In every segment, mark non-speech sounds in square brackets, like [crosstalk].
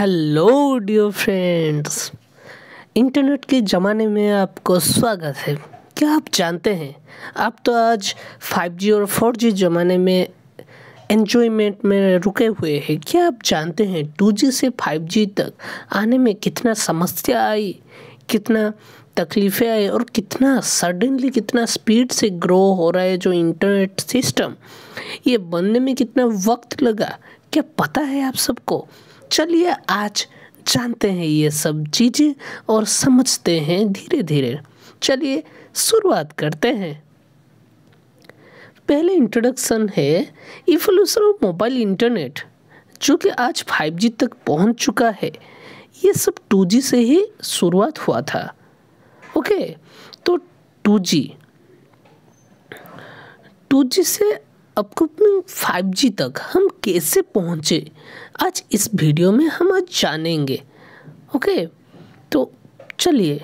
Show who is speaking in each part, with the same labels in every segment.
Speaker 1: hello dear friends internet के ज़माने में आपको स्वागत है क्या आप जानते हैं आप तो आज 5G और 4G ज़माने में एन्जॉयमेंट में रुके हुए हैं क्या आप जानते हैं 2G से 5G तक आने में कितना समस्या आई कितना तकलीफ़ें आई और कितना सडनली कितना स्पीड से ग्रो हो रहा है जो इंटरनेट सिस्टम ये बनने में कितना वक्त लगा क्या पता है आप सबको चलिए आज जानते हैं ये सब चीज़ें और समझते हैं धीरे धीरे चलिए शुरुआत करते हैं पहले इंट्रोडक्शन है इवोल्यूशन ऑफ मोबाइल इंटरनेट जो कि आज 5G तक पहुंच चुका है ये सब 2G से ही शुरुआत हुआ था ओके तो 2G 2G से फाइव 5G तक हम कैसे पहुँचे आज इस वीडियो में हम आज जानेंगे ओके तो चलिए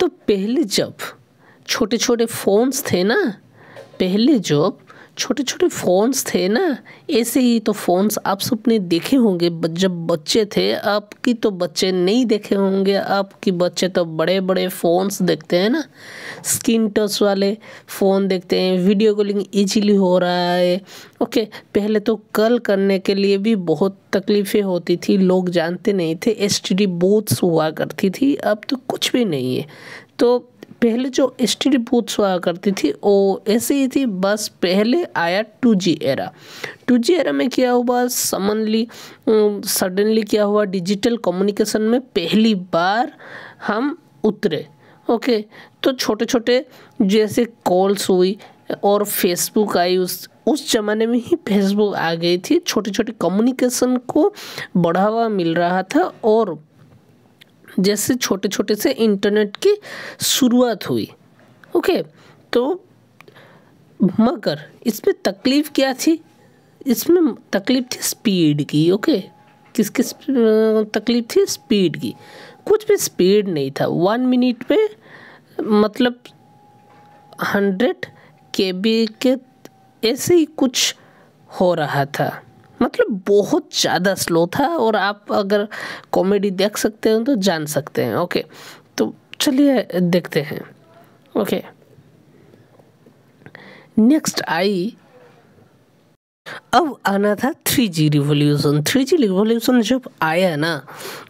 Speaker 1: तो पहले जब छोटे छोटे फ़ोन्स थे ना पहले जब छोटे छोटे फ़ोन्स थे ना ऐसे ही तो फ़ोन्स आप सबने देखे होंगे जब बच्चे थे आपकी तो बच्चे नहीं देखे होंगे आपकी बच्चे तो बड़े बड़े फ़ोन्स देखते हैं ना स्क्रीन टच वाले फ़ोन देखते हैं वीडियो कॉलिंग इजीली हो रहा है ओके पहले तो कल करने के लिए भी बहुत तकलीफ़ें होती थी लोग जानते नहीं थे एस बूथ्स हुआ करती थी अब तो कुछ भी नहीं है तो पहले जो एस टी डी बूथ्स हुआ करती थी वो ऐसे ही थी बस पहले आया two G era two G era में क्या हुआ समनली सडनली क्या हुआ डिजिटल कम्युनिकेशन में पहली बार हम उतरे ओके तो छोटे छोटे जैसे कॉल्स हुई और फेसबुक आई उस उस ज़माने में ही फेसबुक आ गई थी छोटे छोटे कम्युनिकेशन को बढ़ावा मिल रहा था और जैसे छोटे छोटे से इंटरनेट की शुरुआत हुई ओके तो मगर इसमें तकलीफ़ क्या थी इसमें तकलीफ़ थी स्पीड की ओके किस तकलीफ़ थी स्पीड की कुछ भी स्पीड नहीं था वन मिनट में मतलब हंड्रेड के बी के ऐसे ही कुछ हो रहा था मतलब बहुत ज़्यादा स्लो था और आप अगर कॉमेडी देख सकते हो तो जान सकते हैं ओके तो चलिए देखते हैं ओके नेक्स्ट आई अब आना था three G revolution three G revolution जब आया ना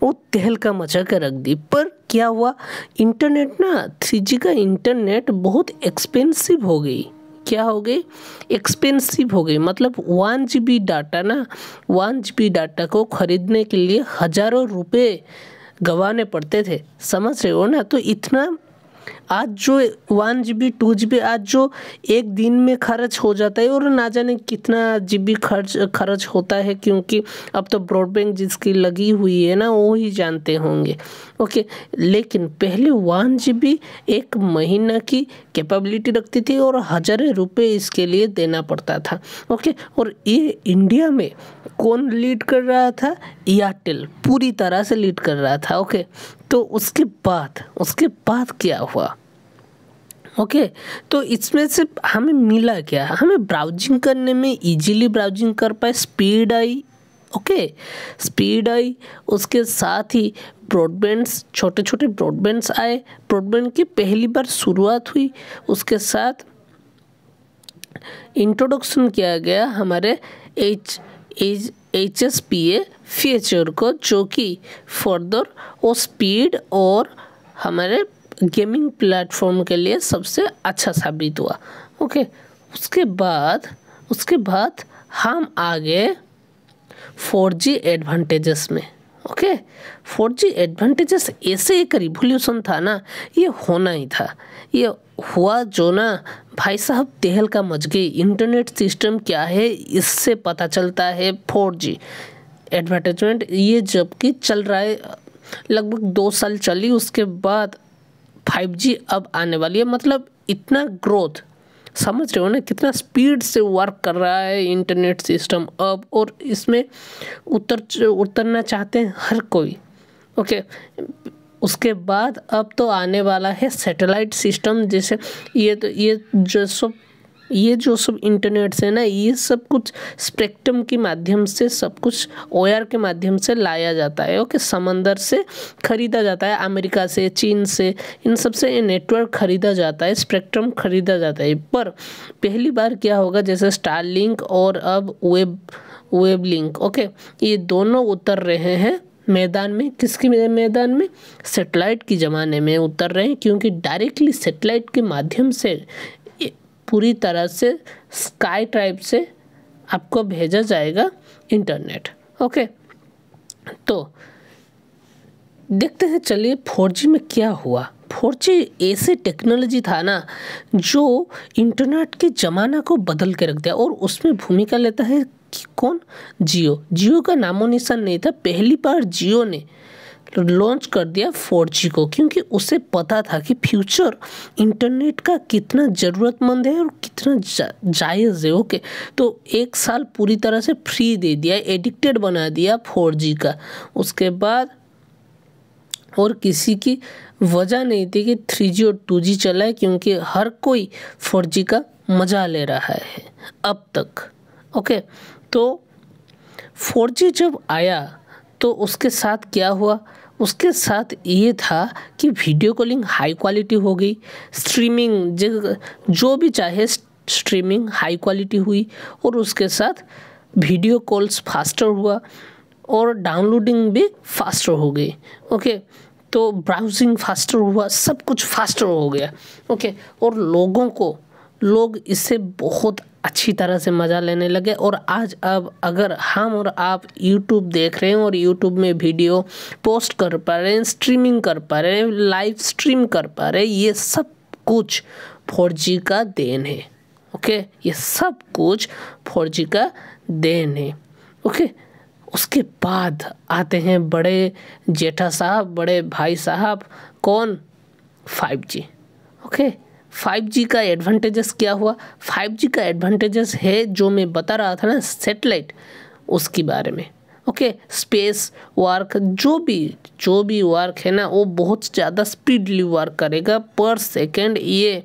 Speaker 1: वो तहलका मचा कर रख दी पर क्या हुआ इंटरनेट ना थ्री जी का इंटरनेट बहुत एक्सपेंसिव हो गई क्या हो गई एक्सपेंसिव हो गई मतलब वन जी डाटा ना वन जी डाटा को ख़रीदने के लिए हज़ारों रुपये गंवाने पड़ते थे समझ रहे हो ना तो इतना आज जो one G B two G B आज जो एक दिन में खर्च हो जाता है और ना जाने कितना जी बी खर्च खर्च होता है क्योंकि अब तो ब्रॉडबैंड जिसकी लगी हुई है ना वो ही जानते होंगे ओके लेकिन पहले वन जी बी एक महीना की कैपेबिलिटी रखती थी और हज़ारों रुपये इसके लिए देना पड़ता था ओके और ये इंडिया में कौन लीड कर रहा था एयरटेल पूरी तरह से लीड कर रहा था ओके तो उसके बाद उसके बाद क्या हुआ ओके okay, तो इसमें से हमें मिला क्या हमें ब्राउजिंग करने में इजीली ब्राउजिंग कर पाए स्पीड आई ओके स्पीड आई उसके साथ ही ब्रॉडबैंड्स छोटे छोटे ब्रॉडबैंड्स आए ब्रॉडबैंड की पहली बार शुरुआत हुई उसके साथ इंट्रोडक्शन किया गया हमारे H H H S P A feature को जो कि फर्दर वो स्पीड और हमारे गेमिंग प्लेटफॉर्म के लिए सबसे अच्छा साबित हुआ ओके उसके बाद उसके बाद हम आगे फोर जी एडवांटेजेस में ओके फोर जी एडवांटेजेस ऐसे एक रिवोल्यूशन था ना ये होना ही था ये हुआ जो ना भाई साहब तेहल का मच गई इंटरनेट सिस्टम क्या है इससे पता चलता है फोर जी एडवर्टाइजमेंट ये जबकि चल रहा है लगभग दो साल चली उसके बाद 5G अब आने वाली है मतलब इतना ग्रोथ समझ रहे हो ना कितना स्पीड से वर्क कर रहा है इंटरनेट सिस्टम अब और इसमें उतर उतरना चाहते हैं हर कोई ओके उसके बाद अब तो आने वाला है सैटेलाइट सिस्टम जैसे ये तो ये जो सब ये जो सब इंटरनेट से ना ये सब कुछ स्पेक्ट्रम के माध्यम से सब कुछ ओयर के माध्यम से लाया जाता है ओके समंदर से खरीदा जाता है अमेरिका से चीन से इन सब से ये नेटवर्क खरीदा जाता है स्पेक्ट्रम खरीदा जाता है पर पहली बार क्या होगा जैसे स्टार लिंक और अब वेब वेब लिंक ओके ये दोनों उतर रहे हैं मैदान में किसके मैदान में सेटेलाइट की ज़माने में उतर रहे हैं क्योंकि डायरेक्टली सेटेलाइट के माध्यम से पूरी तरह से स्काई ट्राइब से आपको भेजा जाएगा इंटरनेट ओके तो देखते हैं चलिए फोर में क्या हुआ फोर ऐसे टेक्नोलॉजी था ना जो इंटरनेट के ज़माना को बदल के रख दिया और उसमें भूमिका लेता है कि कौन जियो जियो का नामो निशान नहीं था पहली बार जियो ने लॉन्च कर दिया फोर को क्योंकि उसे पता था कि फ्यूचर इंटरनेट का कितना ज़रूरतमंद है और कितना जा, जायज़ है ओके तो एक साल पूरी तरह से फ्री दे दिया एडिक्टेड बना दिया फोर का उसके बाद और किसी की वजह नहीं थी कि थ्री जी और टू जी चलाए क्योंकि हर कोई फोर जी का मज़ा ले रहा है अब तक ओके तो फोर जी जब आया तो उसके साथ क्या हुआ उसके साथ ये था कि वीडियो कॉलिंग हाई क्वालिटी हो गई स्ट्रीमिंग जो भी चाहे स्ट्रीमिंग हाई क्वालिटी हुई और उसके साथ वीडियो कॉल्स फास्टर हुआ और डाउनलोडिंग भी फास्टर हो गई ओके तो ब्राउजिंग फास्टर हुआ सब कुछ फास्टर हो गया ओके और लोगों को लोग इससे बहुत अच्छी तरह से मज़ा लेने लगे और आज अब अगर हम और आप यूट्यूब देख रहे हैं और यूट्यूब में वीडियो पोस्ट कर पा रहे हैं स्ट्रीमिंग कर पा रहे हैं लाइव स्ट्रीम कर पा रहे हैं ये सब कुछ फोर का देन है ओके ये सब कुछ फोर का देन है ओके उसके बाद आते हैं बड़े जेठा साहब बड़े भाई साहब कौन फाइव जी ओके 5G का एडवांटेजेस क्या हुआ 5G का एडवांटेजेस है जो मैं बता रहा था ना सेटेलाइट उसके बारे में ओके स्पेस वर्क जो भी जो भी वर्क है ना वो बहुत ज़्यादा स्पीडली वर्क करेगा पर सेकेंड ये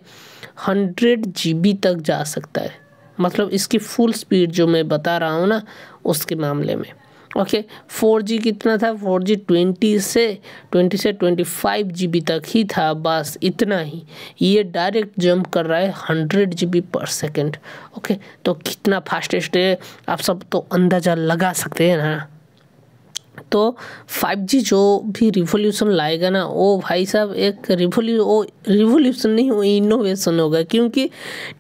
Speaker 1: हंड्रेड जी तक जा सकता है मतलब इसकी फुल स्पीड जो मैं बता रहा हूँ ना उसके मामले में ओके फोर जी कितना था फोर जी ट्वेंटी से ट्वेंटी से ट्वेंटी फाइव जी बी तक ही था बस इतना ही ये डायरेक्ट जंप कर रहा है hundred G B per second okay तो कितना फास्टेस्ट है आप सब तो अंदाज़ा लगा सकते हैं ना तो 5G जो भी रिवोल्यूशन लाएगा ना वो भाई साहब एक रिवोल्यू वो रिवोल्यूशन नहीं इनोवेशन होगा क्योंकि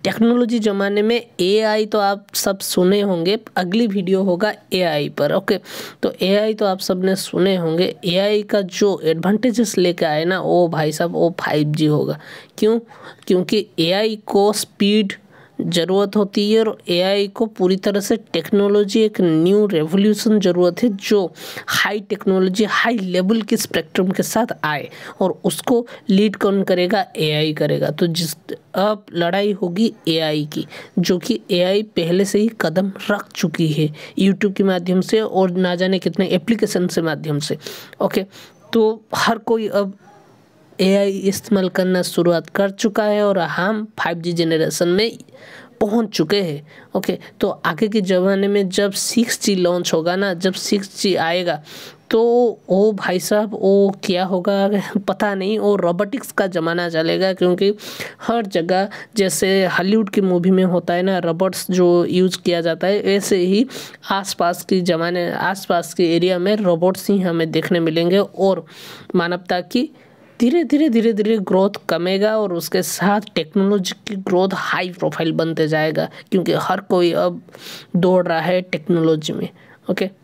Speaker 1: टेक्नोलॉजी ज़माने में एआई तो आप सब सुने होंगे अगली वीडियो होगा एआई पर ओके तो एआई तो आप सब ने सुने होंगे एआई का जो एडवांटेजेस लेके आए ना वो भाई साहब वो 5G होगा क्यों क्योंकि एआई को स्पीड ज़रूरत होती है और एआई को पूरी तरह से टेक्नोलॉजी एक न्यू रेवोल्यूशन ज़रूरत है जो हाई टेक्नोलॉजी हाई लेवल के स्पेक्ट्रम के साथ आए और उसको लीड कौन करेगा एआई करेगा तो जिस अब लड़ाई होगी एआई की जो कि एआई पहले से ही कदम रख चुकी है यूट्यूब के माध्यम से और ना जाने कितने एप्लीकेशन से माध्यम से ओके तो हर कोई अब एआई इस्तेमाल करना शुरुआत कर चुका है और हम 5G जनरेशन में पहुंच चुके हैं ओके तो आगे के ज़माने में जब सिक्स जी लॉन्च होगा ना जब सिक्स जी आएगा तो ओ भाई साहब ओ क्या होगा [laughs] पता नहीं वो रोबोटिक्स का ज़माना चलेगा क्योंकि हर जगह जैसे हॉलीवुड की मूवी में होता है ना रोबोट्स जो यूज़ किया जाता है ऐसे ही आसपास की जमाने आसपास के एरिया में रोबोट्स ही हमें देखने मिलेंगे और मानवता की धीरे धीरे धीरे धीरे ग्रोथ कमेगा और उसके साथ टेक्नोलॉजी की ग्रोथ हाई प्रोफाइल बनते जाएगा क्योंकि हर कोई अब दौड़ रहा है टेक्नोलॉजी में ओके